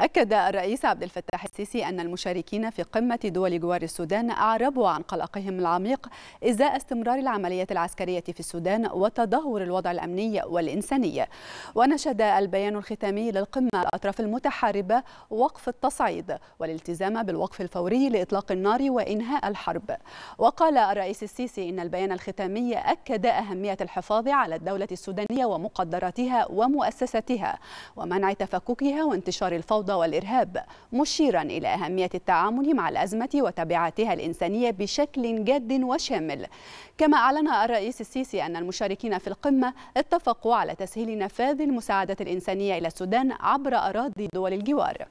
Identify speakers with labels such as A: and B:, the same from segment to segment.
A: أكد الرئيس عبد الفتاح السيسي أن المشاركين في قمة دول جوار السودان أعربوا عن قلقهم العميق إزاء استمرار العمليات العسكرية في السودان وتدهور الوضع الأمني والإنساني ونشد البيان الختامي للقمة الأطراف المتحاربة وقف التصعيد والالتزام بالوقف الفوري لإطلاق النار وإنهاء الحرب وقال الرئيس السيسي إن البيان الختامي أكد أهمية الحفاظ على الدولة السودانية ومقدراتها ومؤسساتها ومنع تفككها وانتشار الفوضى والإرهاب مشيرا إلى أهمية التعامل مع الأزمة وتبعاتها الإنسانية بشكل جاد وشامل كما أعلن الرئيس السيسي أن المشاركين في القمة اتفقوا على تسهيل نفاذ المساعدات الإنسانية إلى السودان عبر أراضي دول الجوار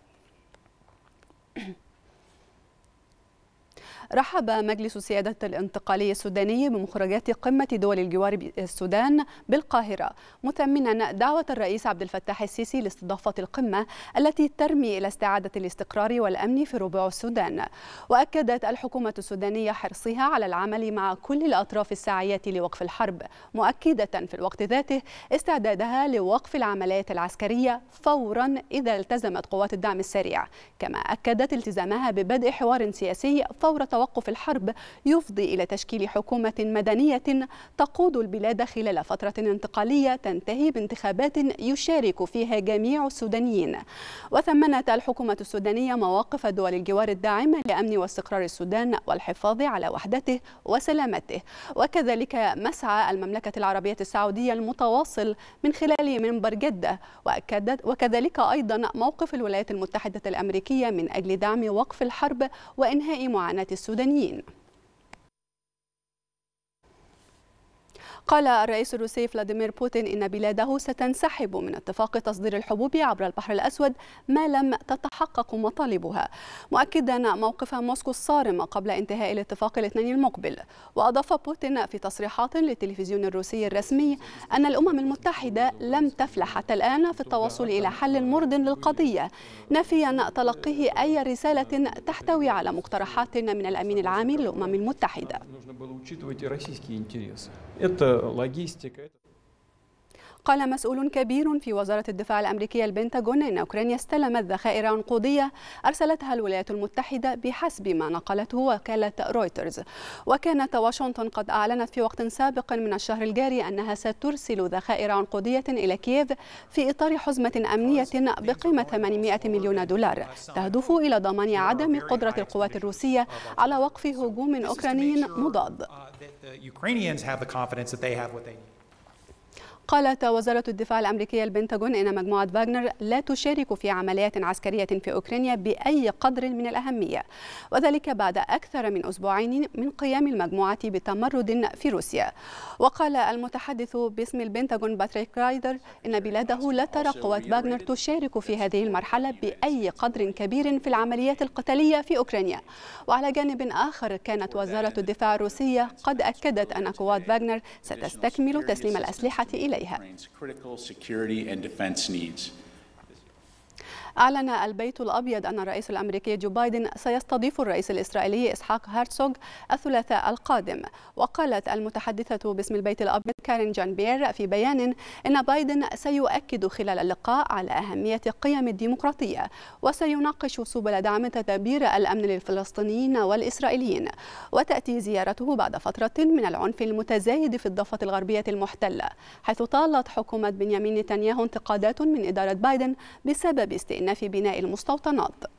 A: رحب مجلس سيادة الانتقالي السوداني بمخرجات قمة دول الجوار السودان بالقاهرة مثمنا دعوة الرئيس عبد الفتاح السيسي لاستضافة القمة التي ترمي إلى استعادة الاستقرار والأمن في ربوع السودان وأكدت الحكومة السودانية حرصها على العمل مع كل الأطراف الساعية لوقف الحرب مؤكدة في الوقت ذاته استعدادها لوقف العمليات العسكرية فورا إذا التزمت قوات الدعم السريع كما أكدت التزامها ببدء حوار سياسي فور توقف الحرب يفضي إلى تشكيل حكومة مدنية تقود البلاد خلال فترة انتقالية تنتهي بانتخابات يشارك فيها جميع السودانيين وثمنت الحكومة السودانية مواقف دول الجوار الداعمة لأمن واستقرار السودان والحفاظ على وحدته وسلامته وكذلك مسعى المملكة العربية السعودية المتواصل من خلال منبر جدة وأكدت وكذلك أيضا موقف الولايات المتحدة الأمريكية من أجل دعم وقف الحرب وإنهاء معاناة السودان السودانيين قال الرئيس الروسي فلاديمير بوتين إن بلاده ستنسحب من اتفاق تصدير الحبوب عبر البحر الأسود ما لم تتحقق مطالبها مؤكدا موقف موسكو الصارم قبل انتهاء الاتفاق الاثنين المقبل وأضاف بوتين في تصريحات للتلفزيون الروسي الرسمي أن الأمم المتحدة لم تفلح حتى الآن في التوصل إلى حل مرض للقضية نافيا تلقيه أي رسالة تحتوي على مقترحات من الأمين العام للأمم المتحدة. логистика. قال مسؤول كبير في وزارة الدفاع الأمريكية البنتاغون إن أوكرانيا استلمت ذخائر عنقودية أرسلتها الولايات المتحدة بحسب ما نقلته وكالة رويترز وكانت واشنطن قد أعلنت في وقت سابق من الشهر الجاري أنها سترسل ذخائر عنقودية إلى كييف في إطار حزمة أمنية بقيمة 800 مليون دولار تهدف إلى ضمان عدم قدرة القوات الروسية على وقف هجوم أوكراني مضاد. قالت وزارة الدفاع الأمريكية البنتاغون إن مجموعة فاغنر لا تشارك في عمليات عسكرية في أوكرانيا بأي قدر من الأهمية وذلك بعد أكثر من أسبوعين من قيام المجموعة بتمرد في روسيا وقال المتحدث باسم البنتاغون باتريك رايدر إن بلاده لا ترى قوات فاغنر تشارك في هذه المرحلة بأي قدر كبير في العمليات القتالية في أوكرانيا وعلى جانب آخر كانت وزارة الدفاع الروسية قد أكدت أن قوات فاغنر ستستكمل تسليم الأسلحة إليه Ukraine's critical security and defense needs. أعلن البيت الأبيض أن الرئيس الأمريكي جو بايدن سيستضيف الرئيس الإسرائيلي إسحاق هارتسوغ الثلاثاء القادم وقالت المتحدثة باسم البيت الأبيض كارين جان بير في بيان إن بايدن سيؤكد خلال اللقاء على أهمية قيم الديمقراطية وسيناقش سبل دعم تدابير الأمن للفلسطينيين والإسرائيليين وتأتي زيارته بعد فترة من العنف المتزايد في الضفة الغربية المحتلة حيث طالت حكومة بنيامين نتنياهو انتقادات من إدارة بايدن بسبب استئناف النفي بناء المستوطنات